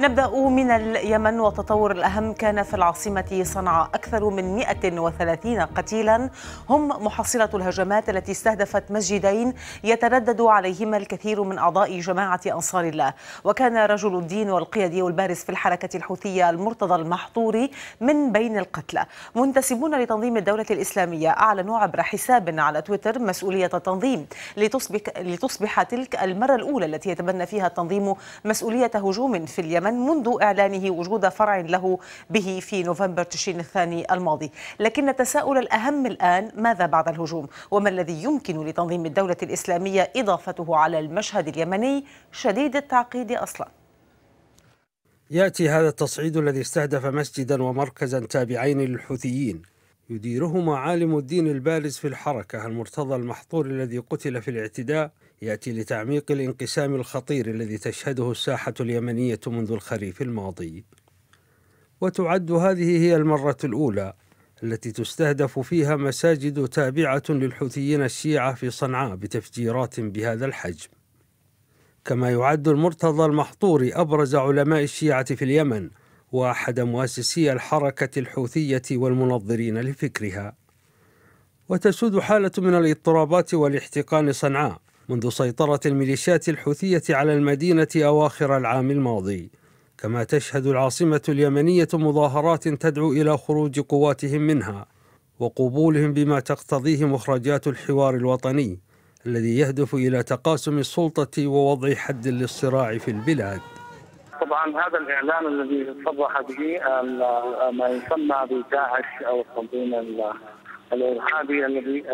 نبدأ من اليمن والتطور الأهم كان في العاصمة صنعاء أكثر من 130 قتيلا هم محصلة الهجمات التي استهدفت مسجدين يتردد عليهما الكثير من أعضاء جماعة أنصار الله وكان رجل الدين والقيادي والبارز في الحركة الحوثية المرتضى المحطوري من بين القتلى منتسبون لتنظيم الدولة الإسلامية أعلنوا عبر حساب على تويتر مسؤولية التنظيم لتصبح, لتصبح تلك المرة الأولى التي يتبنى فيها التنظيم مسؤولية هجوم في اليمن منذ إعلانه وجود فرع له به في نوفمبر تشرين الثاني الماضي لكن التساؤل الأهم الآن ماذا بعد الهجوم وما الذي يمكن لتنظيم الدولة الإسلامية إضافته على المشهد اليمني شديد التعقيد أصلاً ياتي هذا التصعيد الذي استهدف مسجدا ومركزا تابعين للحوثيين يديرهما عالم الدين البارز في الحركه المرتضى المحطور الذي قتل في الاعتداء ياتي لتعميق الانقسام الخطير الذي تشهده الساحه اليمنيه منذ الخريف الماضي وتعد هذه هي المره الاولى التي تستهدف فيها مساجد تابعه للحوثيين الشيعه في صنعاء بتفجيرات بهذا الحجم كما يعد المرتضى المحطوري ابرز علماء الشيعه في اليمن واحد مؤسسي الحركه الحوثيه والمنظرين لفكرها وتسود حاله من الاضطرابات والاحتقان صنعاء منذ سيطرة الميليشيات الحوثية على المدينة أواخر العام الماضي كما تشهد العاصمة اليمنية مظاهرات تدعو إلى خروج قواتهم منها وقبولهم بما تقتضيه مخرجات الحوار الوطني الذي يهدف إلى تقاسم السلطة ووضع حد للصراع في البلاد طبعا هذا الاعلان الذي صرح به ما يسمى بداعش او التنظيم الارهابي الذي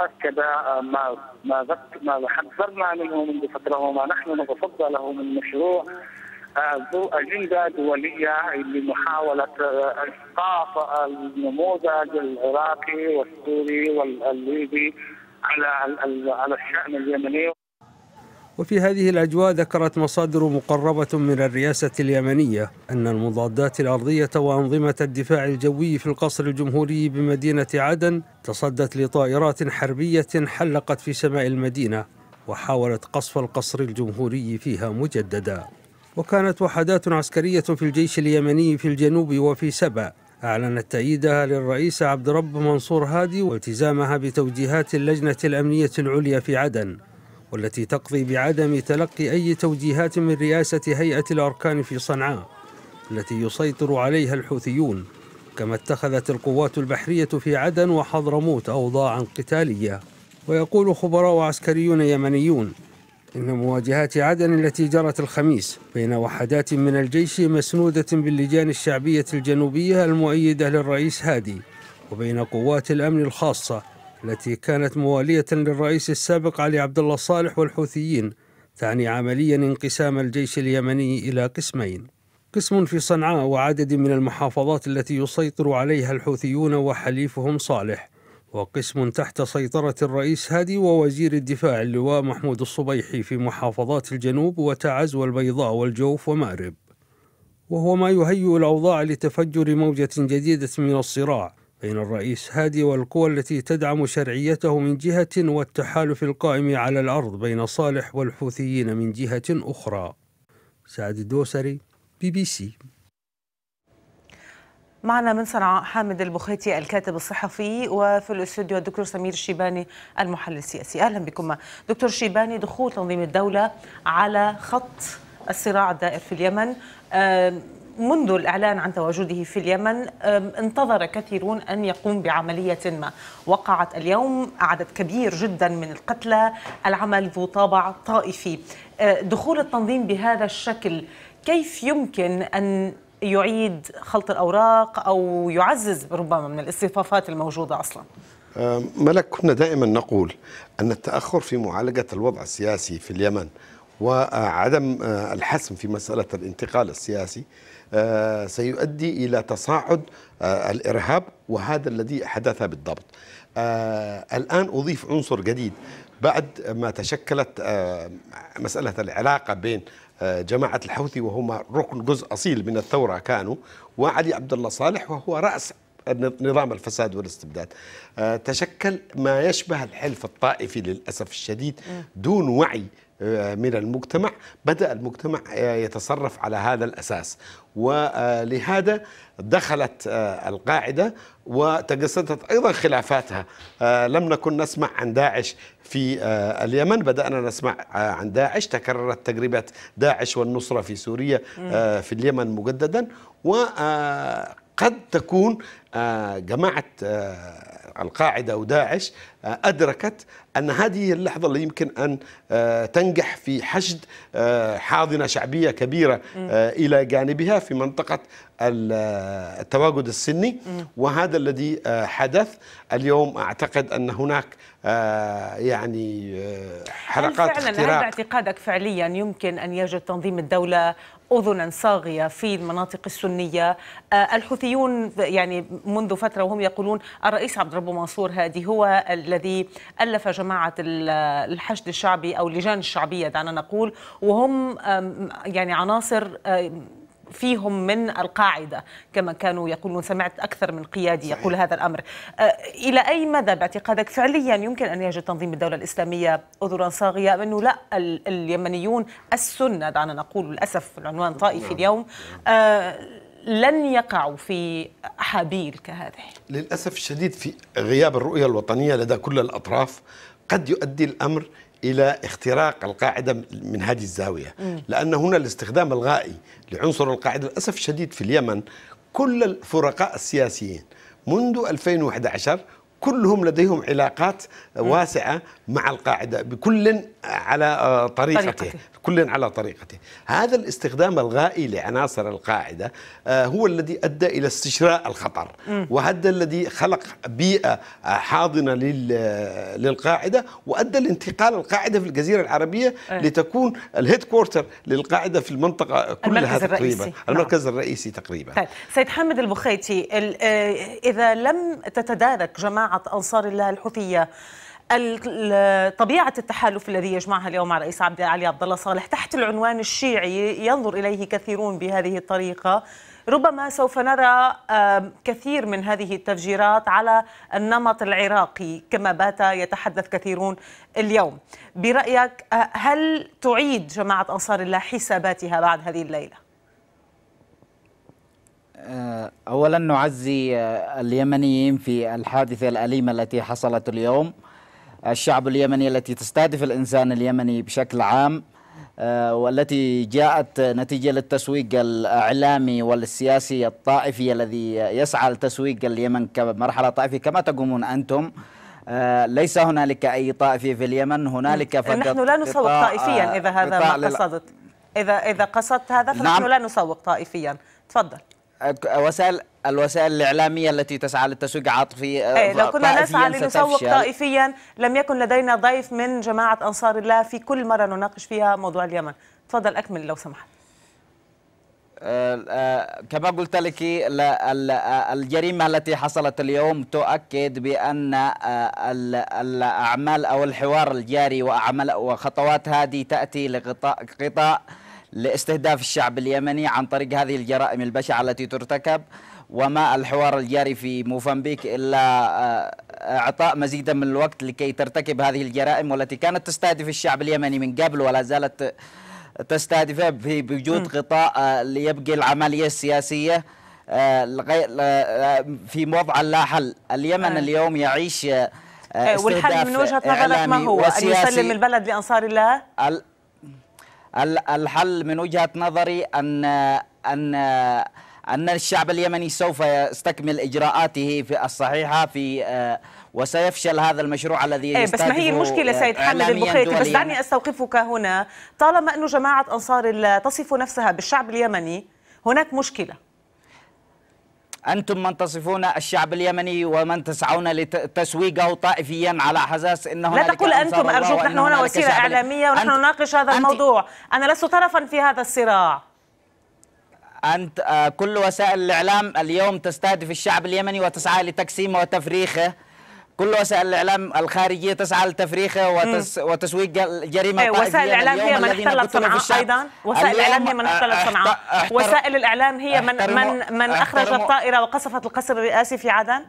اكد آه، آه، ما ما ما حذرنا منه منذ فتره وما نحن نتصدى له من مشروع آه، ذو اجنده دوليه لمحاوله اسقاط النموذج العراقي والسوري والليبي على على الشان اليمني وفي هذه الأجواء ذكرت مصادر مقربة من الرئاسة اليمنية أن المضادات الأرضية وأنظمة الدفاع الجوي في القصر الجمهوري بمدينة عدن تصدت لطائرات حربية حلقت في سماء المدينة وحاولت قصف القصر الجمهوري فيها مجددا وكانت وحدات عسكرية في الجيش اليمني في الجنوب وفي سبأ أعلنت تأييدها للرئيس عبد رب منصور هادي والتزامها بتوجيهات اللجنة الأمنية العليا في عدن والتي تقضي بعدم تلقي أي توجيهات من رئاسة هيئة الأركان في صنعاء التي يسيطر عليها الحوثيون كما اتخذت القوات البحرية في عدن وحضرموت أوضاعا قتالية ويقول خبراء عسكريون يمنيون إن مواجهات عدن التي جرت الخميس بين وحدات من الجيش مسنودة باللجان الشعبية الجنوبية المؤيدة للرئيس هادي وبين قوات الأمن الخاصة التي كانت موالية للرئيس السابق علي عبد الله صالح والحوثيين تعني عمليا انقسام الجيش اليمني إلى قسمين قسم في صنعاء وعدد من المحافظات التي يسيطر عليها الحوثيون وحليفهم صالح وقسم تحت سيطرة الرئيس هادي ووزير الدفاع اللواء محمود الصبيحي في محافظات الجنوب وتعز والبيضاء والجوف ومأرب وهو ما يهيئ الأوضاع لتفجر موجة جديدة من الصراع بين الرئيس هادي والقوى التي تدعم شرعيته من جهة والتحالف القائم على الأرض بين صالح والحوثيين من جهة أخرى سعد الدوسري بي بي سي معنا من صنعاء حامد البخيتي الكاتب الصحفي وفي الاستوديو الدكتور سمير الشيباني المحلل السياسي اهلا بكم دكتور شيباني دخول تنظيم الدوله على خط الصراع الدائر في اليمن منذ الإعلان عن تواجده في اليمن انتظر كثيرون أن يقوم بعملية ما وقعت اليوم عدد كبير جدا من القتلى العمل ذو طابع طائفي أه، دخول التنظيم بهذا الشكل كيف يمكن أن يعيد خلط الأوراق أو يعزز ربما من الاصطفافات الموجودة أصلاً أه، ملك كنا دائما نقول أن التأخر في معالجة الوضع السياسي في اليمن وعدم أه، الحسم في مسألة الانتقال السياسي آه، سيؤدي إلى تصاعد آه، الإرهاب وهذا الذي حدث بالضبط آه، الآن أضيف عنصر جديد بعد ما تشكلت مسألة العلاقة بين جماعة الحوثي وهم ركن جزء أصيل من الثورة كانوا وعلي عبد الله صالح وهو رأس نظام الفساد والاستبداد تشكل ما يشبه الحلف الطائفي للأسف الشديد دون وعي من المجتمع بدأ المجتمع آه، يتصرف على هذا الأساس ولهذا دخلت آه، القاعدة وتجسدت أيضا خلافاتها آه، لم نكن نسمع عن داعش في اليمن بدأنا نسمع عن داعش تكررت تجربة داعش والنصرة في سوريا في اليمن مجددا وقد تكون جماعة القاعدة وداعش أدركت أن هذه اللحظة اللي يمكن أن آه، تنجح في حشد آه، حاضنة شعبية كبيرة آه، إلى جانبها في منطقة التواجد السني وهذا الذي حدث اليوم أعتقد أن هناك يعني حلقات هل فعلا اختراق اعتقادك فعليا يمكن أن يجد تنظيم الدولة أذنا صاغية في المناطق السنية آه، الحوثيون يعني منذ فترة وهم يقولون الرئيس عبد الرب منصور هادي هو الذي ألف جماعة الحشد الشعبي أو اللجان الشعبية دعنا نقول وهم يعني عناصر فيهم من القاعدة كما كانوا يقولون سمعت أكثر من قيادي صحيح. يقول هذا الأمر أه، إلى أي مدى باعتقادك فعليا يمكن أن يجد تنظيم الدولة الإسلامية أذرا صاغية أنه لا اليمنيون السنة دعنا نقول للأسف العنوان طائفي نعم. اليوم أه، لن يقعوا في حبيل كهذه للأسف الشديد في غياب الرؤية الوطنية لدى كل الأطراف قد يؤدي الأمر الى اختراق القاعده من هذه الزاويه لان هنا الاستخدام الغائي لعنصر القاعده للاسف الشديد في اليمن كل الفرقاء السياسيين منذ 2011 كلهم لديهم علاقات واسعة مع القاعدة بكل على طريقته, طريقته. كل على طريقته هذا الاستخدام الغائي لعناصر القاعدة آه، هو الذي أدى إلى استشراء الخطر وهذا الذي خلق بيئة آه، حاضنة للقاعدة وأدى لانتقال القاعدة في الجزيرة العربية إيه. لتكون الهيد كورتر للقاعدة في المنطقة كلها المركز تقريبا الرئيسي. نعم. المركز الرئيسي تقريبا طيب. سيد حامد البخيتي آه، إذا لم تتدارك جماعة أنصار الله الحوثية طبيعة التحالف الذي يجمعها اليوم مع رئيس عبد علي عبد الله صالح تحت العنوان الشيعي ينظر إليه كثيرون بهذه الطريقة ربما سوف نرى كثير من هذه التفجيرات على النمط العراقي كما بات يتحدث كثيرون اليوم برأيك آه، هل تعيد جماعة أنصار الله حساباتها بعد هذه الليلة؟ آه، أولا نعزي آه، اليمنيين في الحادثة الأليمة التي حصلت اليوم الشعب اليمني التي تستهدف الإنسان اليمني بشكل عام آه، والتي جاءت نتيجة للتسويق الإعلامي والسياسي الطائفي الذي يسعى لتسويق اليمن كمرحلة طائفية كما تقومون أنتم ليس هنالك أي طائفي في اليمن هنالك فقط نحن لا نسوق طائفيا إذا هذا ما قصدت إذا إذا قصدت هذا فنحن نعم. لا نسوق طائفيا تفضل وسائل الوسائل الإعلامية التي تسعى للتسويق عاطفي أي آه، لو كنا نسعى لنسوق طائفيا لم يكن لدينا ضيف من جماعة أنصار الله في كل مرة نناقش فيها موضوع اليمن تفضل أكمل لو سمحت آه، آه، كما قلت لك الجريمة التي حصلت اليوم تؤكد بأن الأعمال أو الحوار الجاري وأعمال وخطوات هذه تأتي لقطاع لاستهداف الشعب اليمني عن طريق هذه الجرائم البشعة التي ترتكب وما الحوار الجاري في موفمبيك إلا آه، إعطاء مزيدا من الوقت لكي ترتكب هذه الجرائم والتي كانت تستهدف الشعب اليمني من قبل ولا زالت تستهدفه بوجود غطاء آه، ليبقي العملية السياسية آه، في وضع لا حل اليمن اليوم يعيش والحل من وجهه نظرك ما هو؟ ان يسلم البلد لانصار الله؟ الحل من وجهه نظري ان ان ان الشعب اليمني سوف يستكمل اجراءاته في الصحيحه في آه، وسيفشل هذا المشروع الذي إيه بس ما هي المشكله سيد حامد البخيتي بس دعني استوقفك هنا طالما انه جماعه انصار الله تصف نفسها بالشعب اليمني هناك مشكله أنتم من تصفون الشعب اليمني ومن تسعون لتسويقه طائفيا على حساس أنه لا تقول أنتم أرجوك نحن هنا وسيلة إعلامية ونحن نناقش هذا الموضوع أنا لست طرفا في هذا الصراع أنت آه، كل وسائل الإعلام اليوم تستهدف الشعب اليمني وتسعى لتقسيمه وتفريخه كل وسائل الاعلام الخارجيه تسعى لتفريخه وتس وتسويق جريمه أيوة وسائل الاعلام هي من احتلت صنعاء ايضا وسائل الاعلام هي من احتلت صنعاء وسائل الاعلام هي من من من اخرج الطائره وقصفت القصر الرئاسي في عدن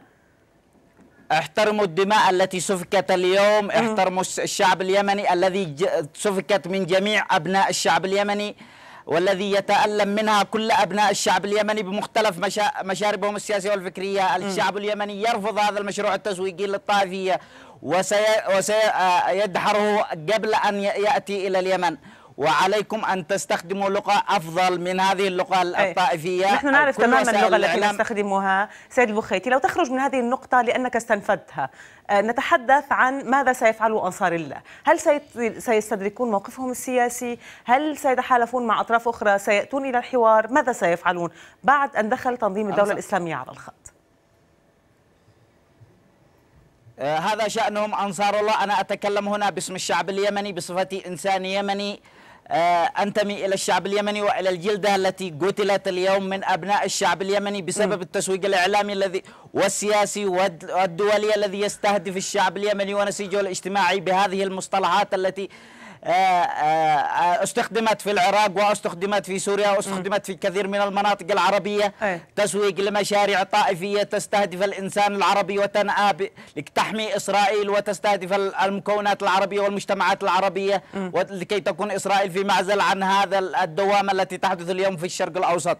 احترموا الدماء التي سفكت اليوم احترموا الشعب اليمني الذي سفكت من جميع ابناء الشعب اليمني والذي يتألم منها كل أبناء الشعب اليمني بمختلف مشا... مشاربهم السياسية والفكرية الشعب اليمني يرفض هذا المشروع التسويقي للطائفية وسيدحره وسي... آه، قبل أن يأتي إلى اليمن وعليكم أن تستخدموا لغة أفضل من هذه اللغة إيه. الطائفية نحن نعرف تماما اللغة التي نستخدمها سيد البخيتي لو تخرج من هذه النقطة لأنك استنفذتها آه، نتحدث عن ماذا سيفعل أنصار الله هل سيستدركون موقفهم السياسي هل سيتحالفون مع أطراف أخرى سيأتون إلى الحوار ماذا سيفعلون بعد أن دخل تنظيم الدولة الإسلامية على الخط آه، هذا شأنهم أنصار الله أنا أتكلم هنا باسم الشعب اليمني بصفتي إنسان يمني آه، أنتمي إلى الشعب اليمني وإلى الجلدة التي قتلت اليوم من أبناء الشعب اليمني بسبب التسويق الإعلامي الذي والسياسي والدولي الذي يستهدف الشعب اليمني ونسيجه الاجتماعي بهذه المصطلحات التي آه، آه، آه، استخدمت في العراق واستخدمت في سوريا واستخدمت في كثير من المناطق العربية إيه. تسويق لمشاريع طائفية تستهدف الإنسان العربي وتنأى لتحمي إسرائيل وتستهدف المكونات العربية والمجتمعات العربية ولكي تكون إسرائيل في معزل عن هذا الدوامة التي تحدث اليوم في الشرق الأوسط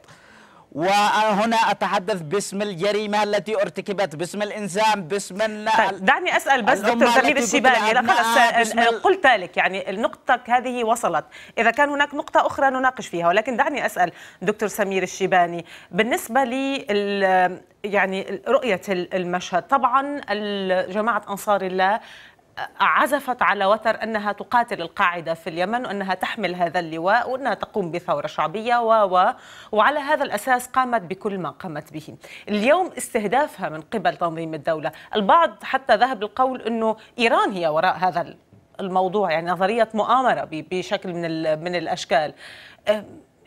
وهنا أتحدث باسم الجريمة التي ارتكبت باسم الإنسان باسم طيب دعني أسأل بس دكتور سمير الشيباني خلاص آه، آه، قلت لك يعني نقطتك هذه وصلت إذا كان هناك نقطة أخرى نناقش فيها ولكن دعني أسأل دكتور سمير الشيباني بالنسبة لي يعني رؤية المشهد طبعا جماعة أنصار الله عزفت على وتر انها تقاتل القاعده في اليمن وانها تحمل هذا اللواء وانها تقوم بثوره شعبيه و و وعلى هذا الاساس قامت بكل ما قامت به. اليوم استهدافها من قبل تنظيم الدوله، البعض حتى ذهب للقول انه ايران هي وراء هذا الموضوع يعني نظريه مؤامره بشكل من من الاشكال.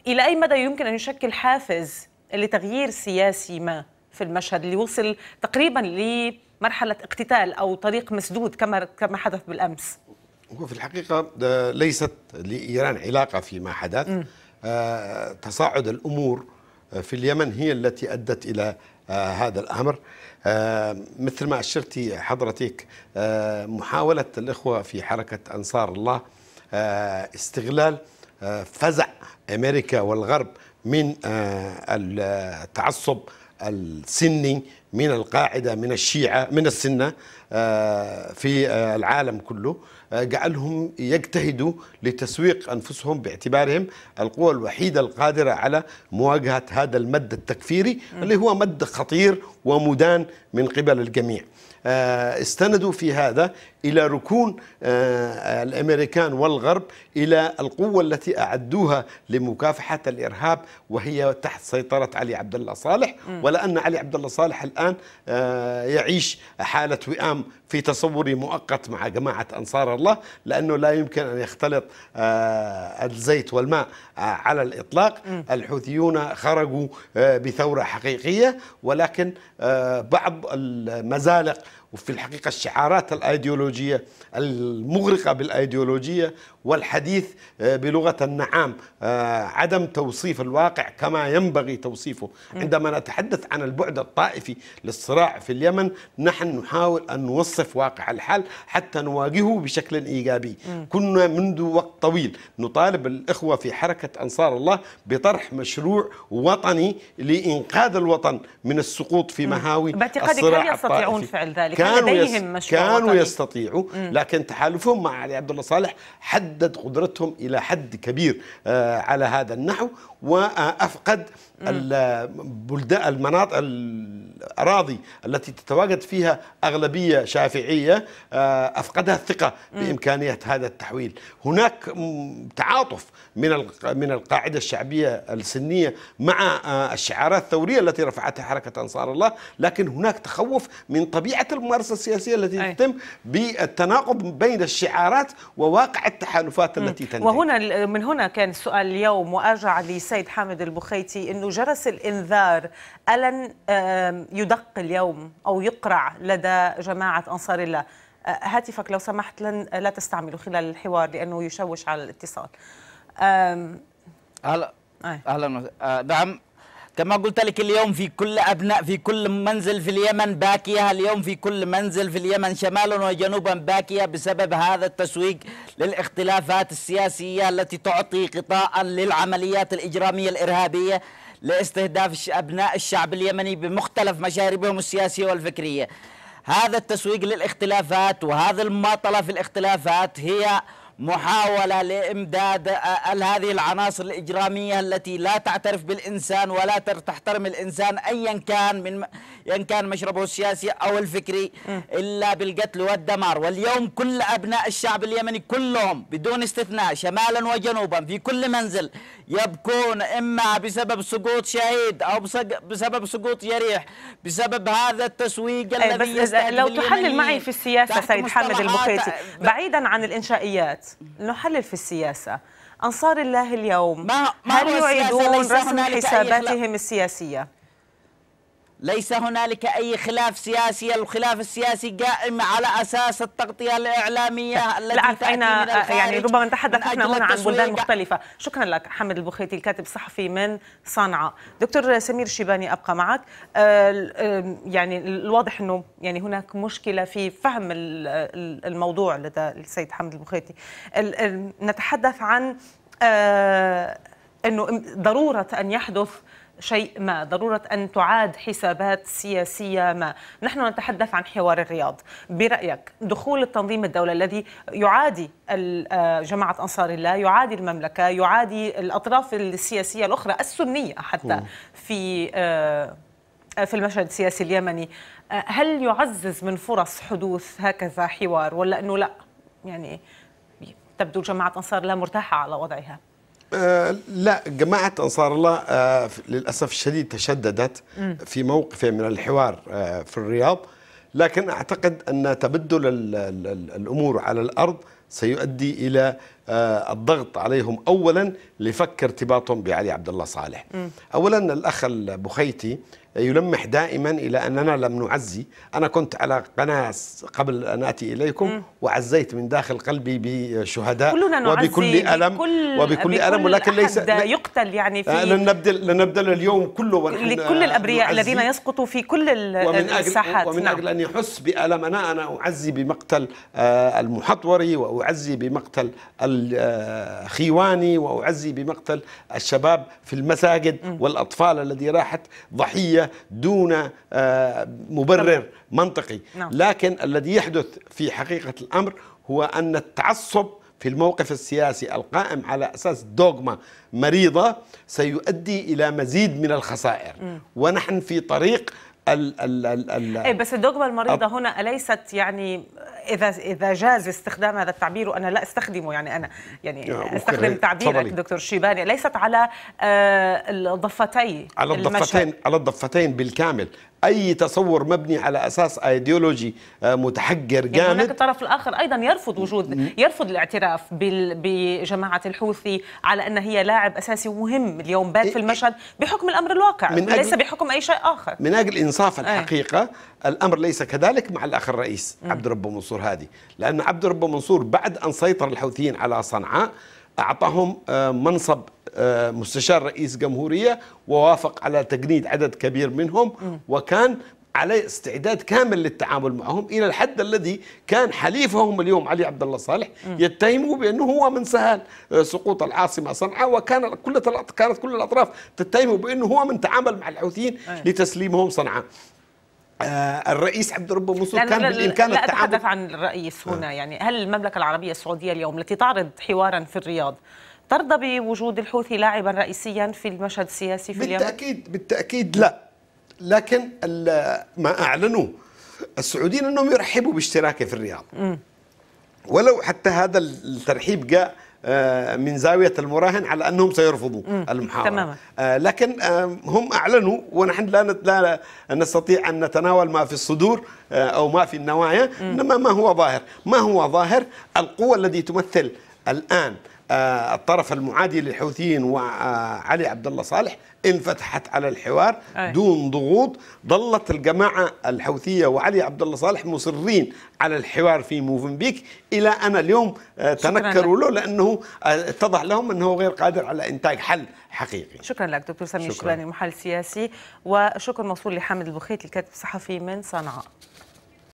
الى اي مدى يمكن ان يشكل حافز لتغيير سياسي ما في المشهد اللي وصل تقريبا ل مرحله اقتتال او طريق مسدود كما كما حدث بالامس هو في الحقيقه آه، ليست لايران علاقه فيما حدث م. آه، تصاعد الامور آه، في اليمن هي التي ادت الى هذا الامر مثل ما اشرت حضرتك محاوله الاخوه في حركه انصار الله استغلال فزع امريكا والغرب من التعصب السني من القاعدة من الشيعة من السنة آه، في آه، العالم كله آه، جعلهم يجتهدوا لتسويق أنفسهم باعتبارهم القوى الوحيدة القادرة على مواجهة هذا المد التكفيري اللي هو مد خطير ومدان من قبل الجميع آه، استندوا في هذا إلى ركون آه، الأمريكان والغرب إلى القوة التي أعدوها لمكافحة الإرهاب وهي تحت سيطرة علي عبد الله صالح ولأن علي عبد الله صالح الآن آه، يعيش حالة وئام في تصوري مؤقت مع جماعة أنصار الله لأنه لا يمكن أن يختلط الزيت والماء على الإطلاق الحوثيون خرجوا بثورة حقيقية ولكن بعض المزالق وفي الحقيقة الشعارات الأيديولوجية المغرقة بالأيديولوجية والحديث آه، بلغة النعام آه، عدم توصيف الواقع كما ينبغي توصيفه عندما نتحدث عن البعد الطائفي للصراع في اليمن نحن نحاول أن نوصف واقع الحال حتى نواجهه بشكل إيجابي كنا منذ وقت طويل نطالب الإخوة في حركة أنصار الله بطرح مشروع وطني لإنقاذ الوطن من السقوط في مهاوي الصراع يستطيعون فعل ذلك؟ كانوا, يس... كانوا يستطيعوا لكن تحالفهم مع علي عبد الله صالح حد تحدد قدرتهم إلى حد كبير آه، على هذا النحو وأفقد البلدان المناطق الاراضي التي تتواجد فيها اغلبيه شافعيه آه، افقدها الثقه بامكانيه هذا التحويل، هناك تعاطف من من القاعده الشعبيه السنيه مع آه، الشعارات الثوريه التي رفعتها حركه انصار الله، لكن هناك تخوف من طبيعه الممارسه السياسيه التي أي. تتم بالتناقض بين الشعارات وواقع التحالفات التي تنتهي. وهنا من هنا كان السؤال اليوم وارجع لسيد حامد البخيتي انه أنه جرس الإنذار ألن يدق اليوم أو يقرع لدى جماعة أنصار الله آه، هاتفك لو سمحت لن لا تستعمله خلال الحوار لأنه يشوش على الاتصال هلا أهلا آه، نعم كما قلت لك اليوم في كل أبناء في كل منزل في اليمن باكية اليوم في كل منزل في اليمن شمالا وجنوبا باكية بسبب هذا التسويق للاختلافات السياسية التي تعطي غطاء للعمليات الإجرامية الإرهابية لاستهداف أبناء الشعب اليمني بمختلف مشاربهم السياسية والفكرية هذا التسويق للاختلافات وهذه المماطلة في الاختلافات هي محاولة لإمداد هذه العناصر الإجرامية التي لا تعترف بالإنسان ولا تحترم الإنسان أيا كان من أيا كان مشربه السياسي أو الفكري إلا بالقتل والدمار واليوم كل أبناء الشعب اليمني كلهم بدون استثناء شمالا وجنوبا في كل منزل يبكون إما بسبب سقوط شهيد أو بسبب سقوط يريح بسبب هذا التسويق إيه، الذي بس لو تحلل معي في السياسة سيد حامد البخيتي بعيدا عن الإنشائيات نحلل في السياسة أنصار الله اليوم ما هل يعيدون رسم حساباتهم السياسية؟ ليس هنالك أي خلاف سياسي الخلاف السياسي قائم على أساس التغطية الإعلامية التي بالعكس أين يعني ربما نتحدث احنا هنا عن بلدان مختلفة شكرا لك حمد البخيتي الكاتب الصحفي من صنعاء دكتور سمير شيباني أبقى معك آه، يعني الواضح أنه يعني هناك مشكلة في فهم الموضوع لدى السيد حمد البخيتي نتحدث عن آه، أنه ضرورة أن يحدث شيء ما ضرورة أن تعاد حسابات سياسية ما نحن نتحدث عن حوار الرياض برأيك دخول التنظيم الدولي الذي يعادي آه، جماعة أنصار الله يعادي المملكة يعادي الأطراف السياسية الأخرى السنية حتى في آه، في المشهد السياسي اليمني آه، هل يعزز من فرص حدوث هكذا حوار ولا أنه لا يعني تبدو جماعة أنصار الله مرتاحة على وضعها آه، لا جماعة أنصار الله آه للأسف الشديد تشددت م. في موقف من الحوار آه في الرياض لكن أعتقد أن تبدل الـ الـ الـ الأمور على الأرض سيؤدي إلى آه، الضغط عليهم أولا لفك ارتباطهم بعلي عبد الله صالح م. أولا الأخ البخيتي يلمح دائما إلى أننا لم نعزي أنا كنت على قناة قبل أن أتي إليكم م. وعزيت من داخل قلبي بشهداء وبكل ألم بكل وبكل بكل ألم ولكن ليس يقتل يعني في آه، لنبدل, لنبدل اليوم كله لكل آه، الأبرياء الذين يسقطوا في كل ومن الساحات أجل ومن نعم. أجل أن يحس بألمنا أنا أعزي بمقتل آه، المحطوري وأعزي بمقتل الخيواني وأعزي بمقتل الشباب في المساجد م. والأطفال الذي راحت ضحية دون آه، مبرر نعم. منطقي نعم. لكن الذي يحدث في حقيقة الأمر هو أن التعصب في الموقف السياسي القائم على أساس دوغما مريضة سيؤدي إلى مزيد من الخسائر ونحن في طريق ال ال ال ال إيه بس الدوغما المريضه هنا اليست يعني اذا اذا جاز استخدام هذا التعبير وانا لا استخدمه يعني انا يعني استخدم تعبيرك دكتور شيباني ليست على آه، الضفتين على الضفتين على الضفتين بالكامل اي تصور مبني على اساس ايديولوجي آه، متحجر جامد يعني هناك الطرف الاخر ايضا يرفض وجود يرفض الاعتراف بجماعه الحوثي على ان هي لاعب اساسي مهم اليوم بات إيه، في إيه. المشهد بحكم الامر الواقع من ليس بحكم اي شيء اخر من اجل انصاف إيه. الحقيقه الامر ليس كذلك مع الاخ الرئيس عبد ربه منصور هادي لان عبد ربه منصور بعد ان سيطر الحوثيين على صنعاء أعطاهم آه، منصب آه، مستشار رئيس جمهورية ووافق على تجنيد عدد كبير منهم وكان على استعداد كامل للتعامل معهم الى الحد الذي كان حليفهم اليوم علي عبد الله صالح يتهمه بانه هو من سهل آه، سقوط العاصمه صنعاء وكان كل كانت كل الاطراف تتهمه بانه هو من تعامل مع الحوثيين لتسليمهم صنعاء آه، الرئيس عبد الرب منصور كان بالامكان لا اتحدث عن الرئيس هنا آه. يعني هل المملكه العربيه السعوديه اليوم التي تعرض حوارا في الرياض ترضى بوجود الحوثي لاعبا رئيسيا في المشهد السياسي في اليمن؟ بالتاكيد بالتاكيد لا لكن ما اعلنوه السعوديين انهم يرحبوا باشتراكه في الرياض م. ولو حتى هذا الترحيب جاء آه، من زاويه المراهن على انهم سيرفضوا المحاوره تماما. آه، لكن آه، هم اعلنوا ونحن لا لا نستطيع ان نتناول ما في الصدور او ما في النوايا انما ما هو ظاهر ما هو ظاهر القوه التي تمثل الان الطرف المعادي للحوثيين وعلي عبد الله صالح انفتحت على الحوار أي. دون ضغوط ظلت الجماعة الحوثية وعلي عبد الله صالح مصرين على الحوار في موفنبيك إلى أن اليوم آه، تنكروا له لأنه آه، اتضح لهم أنه غير قادر على إنتاج حل حقيقي شكرا لك دكتور سامي شباني محل سياسي وشكر موصول لحامد البخيت الكاتب الصحفي من صنعاء